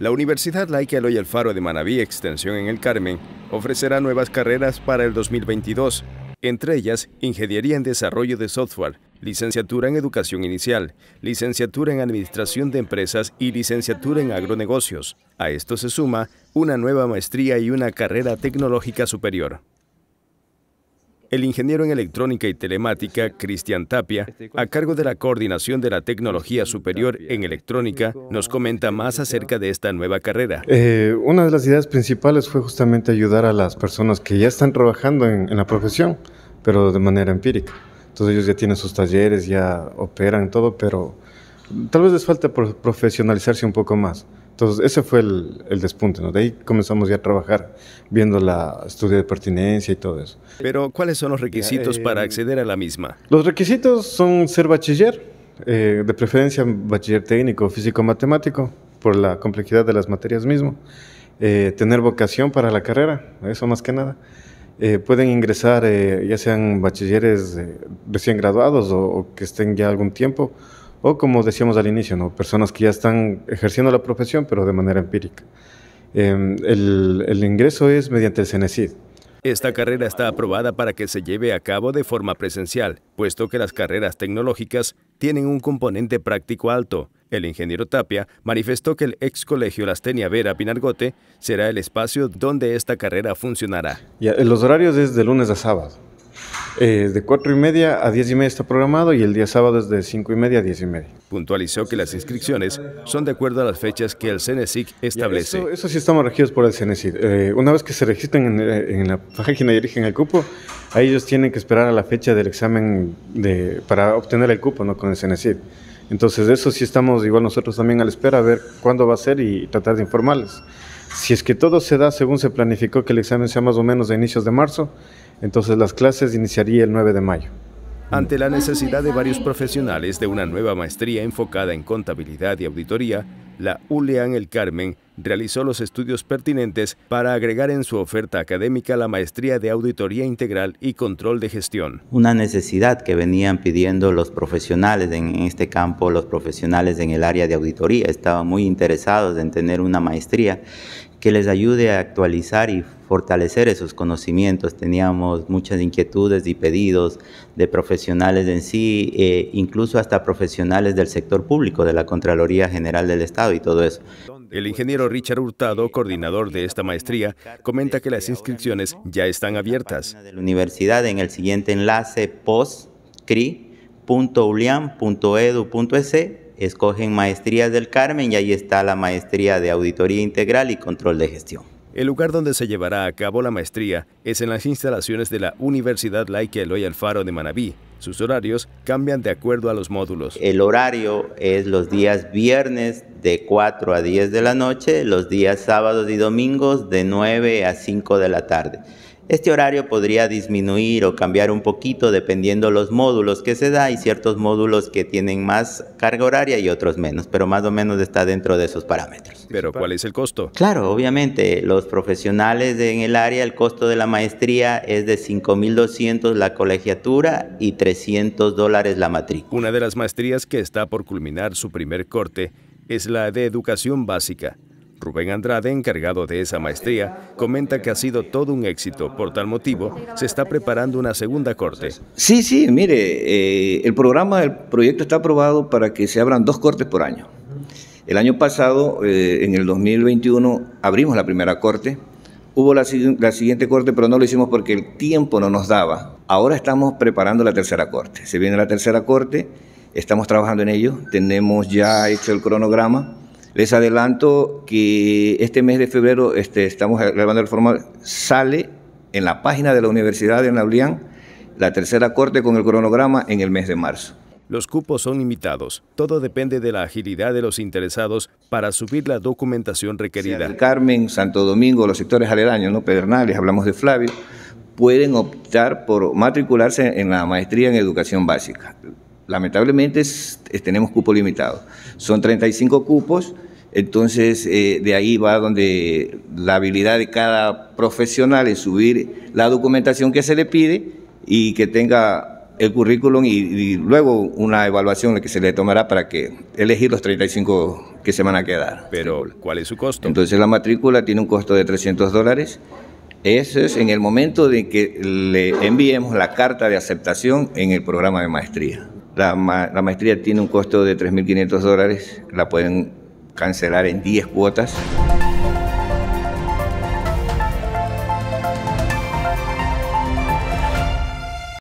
La Universidad Laica Eloy Alfaro de Manabí, Extensión en el Carmen, ofrecerá nuevas carreras para el 2022, entre ellas Ingeniería en Desarrollo de Software, Licenciatura en Educación Inicial, Licenciatura en Administración de Empresas y Licenciatura en Agronegocios. A esto se suma una nueva maestría y una carrera tecnológica superior. El ingeniero en electrónica y telemática, Cristian Tapia, a cargo de la coordinación de la tecnología superior en electrónica, nos comenta más acerca de esta nueva carrera. Eh, una de las ideas principales fue justamente ayudar a las personas que ya están trabajando en, en la profesión, pero de manera empírica. Entonces ellos ya tienen sus talleres, ya operan todo, pero tal vez les falta profesionalizarse un poco más. Entonces, ese fue el, el, despunte, ¿no? De ahí comenzamos ya a trabajar, viendo la estudio de pertinencia y todo eso. Pero, ¿cuáles son los requisitos eh, para acceder a la misma? Los requisitos son ser bachiller, eh, de preferencia bachiller técnico, físico-matemático, por la complejidad de las materias mismo. Eh, tener vocación para la carrera, eso más que nada. pueden ingresar ya sean bachilleres recién graduados o que estén ya algún tiempo, o como decíamos al inicio, ¿no? personas que ya están ejerciendo la profesión pero de manera empírica. Em, el, ingreso es mediante el CENESID. Esta carrera está aprobada para que se lleve a cabo de forma presencial, puesto que las carreras tecnológicas tienen un componente práctico alto. El ingeniero Tapia manifestó que el ex colegio Lastenia Vera Pinargote será el espacio donde esta carrera funcionará. los horarios es de lunes a sábado. Eh, de cuatro y media a diez y media está programado y el día sábado es de cinco y media a diez y media. Puntualizó que las inscripciones son de acuerdo a las fechas que el CENESIC establece. Eso, sí estamos regidos por el CENESIC. Eh, una vez que se registren en, eh, la página y eligen el cupo, ellos tienen que esperar a la fecha del examen para obtener el cupo, no con el CENESIC. Entonces de eso sí estamos igual nosotros también a la espera, a ver cuándo va a ser y tratar de informarles. Si es que todo se da según se planificó que el examen sea más o menos de inicios de marzo, entonces las clases iniciaría el 9 de mayo. Ante la necesidad de varios profesionales de una nueva maestría enfocada en contabilidad y auditoría, la ULEAN El Carmen realizó los estudios pertinentes para agregar en su oferta académica la maestría de auditoría integral y control de gestión. Una necesidad que venían pidiendo los profesionales en este campo, los profesionales en el área de auditoría, estaban muy interesados en tener una maestría que les ayude a actualizar y fortalecer esos conocimientos. Teníamos muchas inquietudes y pedidos de profesionales en sí, eh, incluso hasta profesionales del sector público, de la Contraloría General del Estado y todo eso. El ingeniero Richard Hurtado, coordinador de esta maestría, comenta que las inscripciones ya están abiertas. De la universidad en el siguiente enlace escogen Maestrías del Carmen y ahí está la maestría de Auditoría Integral y Control de Gestión. El lugar donde se llevará a cabo la maestría es en las instalaciones de la Universidad Laica Eloy Alfaro de Manabí. Sus horarios cambian de acuerdo a los módulos. El horario es los días viernes de 4 a 10 de la noche, los días sábados y domingos de 9 a 5 de la tarde. Este horario podría disminuir o cambiar un poquito dependiendo los módulos que se da. y ciertos módulos que tienen más carga horaria y otros menos, pero más o menos está dentro de esos parámetros. Pero ¿cuál es el costo? Claro, obviamente, los profesionales en el área, el costo de la maestría es de 5.200 la colegiatura y 300 dólares la matrícula. Una de las maestrías que está por culminar su primer corte es la de educación básica. Rubén Andrade, encargado de esa maestría, comenta que ha sido todo un éxito. Por tal motivo, se está preparando una segunda corte. Sí, sí, mire, eh, el programa, el proyecto está aprobado para que se abran dos cortes por año. El año pasado, eh, en el 2021, abrimos la primera corte. Hubo la siguiente corte, pero no lo hicimos porque el tiempo no nos daba. Ahora estamos preparando la tercera corte. Se viene la tercera corte, estamos trabajando en ello, tenemos ya hecho el cronograma les adelanto que este mes de febrero este, estamos grabando el formato, sale en la página de la universidad de la la tercera corte con el cronograma en el mes de marzo. Los cupos son limitados. Todo depende de la agilidad de los interesados para subir la documentación requerida. Carmen, Santo Domingo, los sectores aledaños, ¿no? Pedernales, hablamos de Flavio, pueden optar por matricularse en la maestría en educación básica lamentablemente tenemos cupo limitado. Son 35 cupos, entonces eh, de ahí va donde la habilidad de cada profesional es subir la documentación que se le pide y que tenga el currículum y, luego una evaluación que se le tomará para que elegir los 35 que se van a quedar. Pero, ¿cuál es su costo? Entonces la matrícula tiene un costo de 300 dólares. Eso es en el momento de que le enviemos la carta de aceptación en el programa de maestría. La, maestría tiene un costo de 3.500 dólares, la pueden cancelar en 10 cuotas.